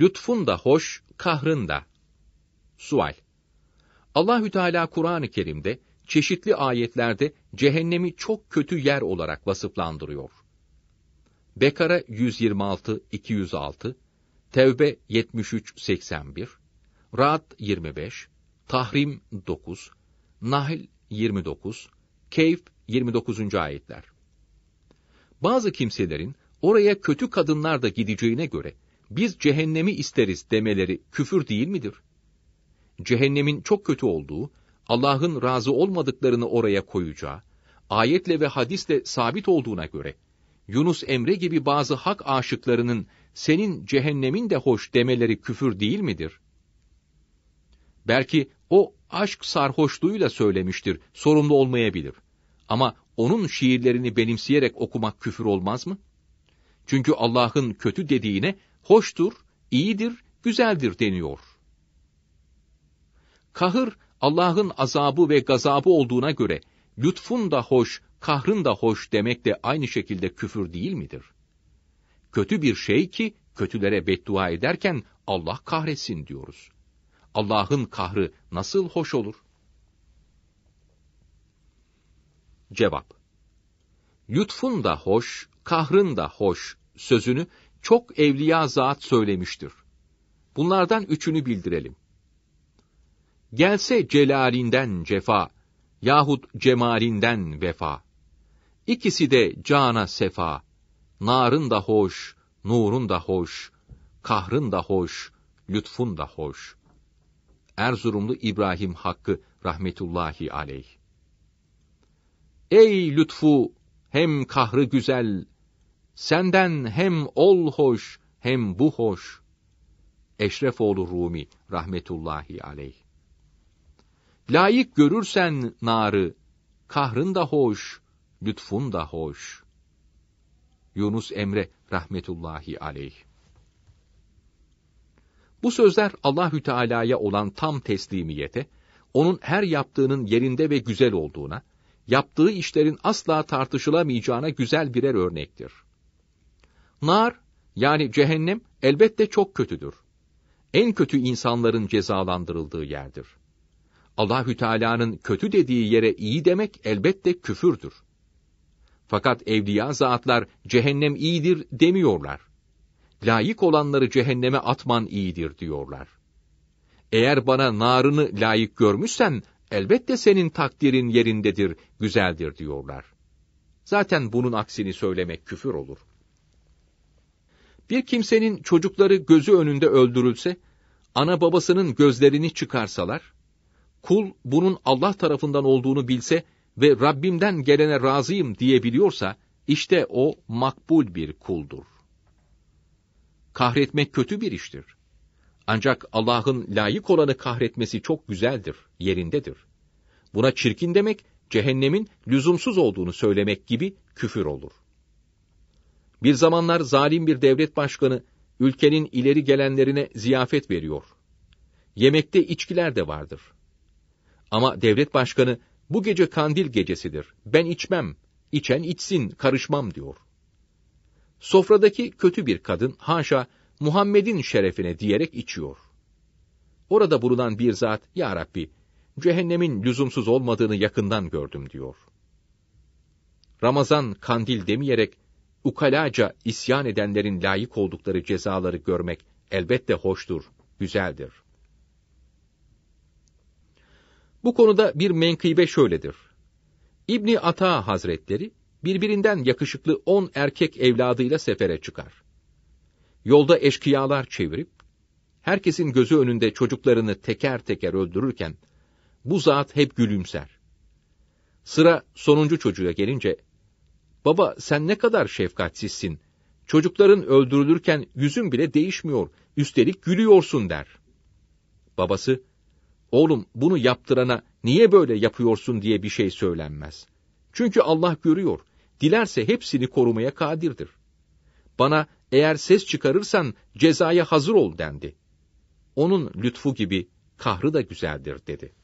Lütfun da hoş, kahrın da. Sual. Allahü Teala Kur'an-ı Kerim'de çeşitli ayetlerde cehennemi çok kötü yer olarak vasıflandırıyor. Bekara 126 206, Tevbe 73 81, Ra'd 25, Tahrim 9, Nahl 29, Keyf 29. ayetler. Bazı kimselerin oraya kötü kadınlar da gideceğine göre biz cehennemi isteriz demeleri küfür değil midir? Cehennemin çok kötü olduğu, Allah'ın razı olmadıklarını oraya koyacağı, ayetle ve hadisle sabit olduğuna göre, Yunus Emre gibi bazı hak aşıklarının senin cehennemin de hoş demeleri küfür değil midir? Belki o aşk sarhoşluğuyla söylemiştir, sorumlu olmayabilir. Ama onun şiirlerini benimseyerek okumak küfür olmaz mı?'' Çünkü Allah'ın kötü dediğine hoştur, iyidir, güzeldir deniyor. Kahır Allah'ın azabı ve gazabı olduğuna göre lütfun da hoş, kahrın da hoş demek de aynı şekilde küfür değil midir? Kötü bir şey ki kötülere beddua ederken Allah kahretsin diyoruz. Allah'ın kahrı nasıl hoş olur? Cevap Lütfun da hoş, kahrın da hoş sözünü çok evliya zat söylemiştir. Bunlardan üçünü bildirelim. Gelse celalinden cefa, yahut cemalinden vefa. İkisi de cana sefa, narın da hoş, nurun da hoş, kahrın da hoş, lütfun da hoş. Erzurumlu İbrahim Hakkı rahmetullahi aleyh. Ey lütfu, hem kahrı güzel, Senden hem ol hoş hem bu hoş. Eşrefoğlu Rumi rahmetullahi aleyh. Layık görürsen narı, kahrın da hoş, lütfun da hoş. Yunus Emre rahmetullahi aleyh. Bu sözler Allahü Teala'ya olan tam teslimiyete, onun her yaptığının yerinde ve güzel olduğuna, yaptığı işlerin asla tartışılamayacağına güzel birer örnektir. Nar yani cehennem elbette çok kötüdür. En kötü insanların cezalandırıldığı yerdir. Allahü Teala'nın kötü dediği yere iyi demek elbette küfürdür. Fakat evliya zatlar cehennem iyidir demiyorlar. Layık olanları cehenneme atman iyidir diyorlar. Eğer bana narını layık görmüşsen elbette senin takdirin yerindedir, güzeldir diyorlar. Zaten bunun aksini söylemek küfür olur.'' Bir kimsenin çocukları gözü önünde öldürülse, ana babasının gözlerini çıkarsalar, kul bunun Allah tarafından olduğunu bilse ve Rabbimden gelene razıyım diyebiliyorsa, işte o makbul bir kuldur. Kahretmek kötü bir iştir. Ancak Allah'ın layık olanı kahretmesi çok güzeldir, yerindedir. Buna çirkin demek, cehennemin lüzumsuz olduğunu söylemek gibi küfür olur. Bir zamanlar zalim bir devlet başkanı, ülkenin ileri gelenlerine ziyafet veriyor. Yemekte içkiler de vardır. Ama devlet başkanı, bu gece kandil gecesidir, ben içmem, içen içsin, karışmam diyor. Sofradaki kötü bir kadın, haşa, Muhammed'in şerefine diyerek içiyor. Orada bulunan bir zat, Ya Rabbi, cehennemin lüzumsuz olmadığını yakından gördüm diyor. Ramazan kandil demeyerek ukalaca isyan edenlerin layık oldukları cezaları görmek elbette hoştur, güzeldir. Bu konuda bir menkıbe şöyledir. İbni Ata Hazretleri, birbirinden yakışıklı on erkek evladıyla sefere çıkar. Yolda eşkıyalar çevirip, herkesin gözü önünde çocuklarını teker teker öldürürken, bu zat hep gülümser. Sıra sonuncu çocuğa gelince, Baba sen ne kadar şefkatsizsin. Çocukların öldürülürken yüzün bile değişmiyor. Üstelik gülüyorsun der. Babası, oğlum bunu yaptırana niye böyle yapıyorsun diye bir şey söylenmez. Çünkü Allah görüyor. Dilerse hepsini korumaya kadirdir. Bana eğer ses çıkarırsan cezaya hazır ol dendi. Onun lütfu gibi kahrı da güzeldir dedi.''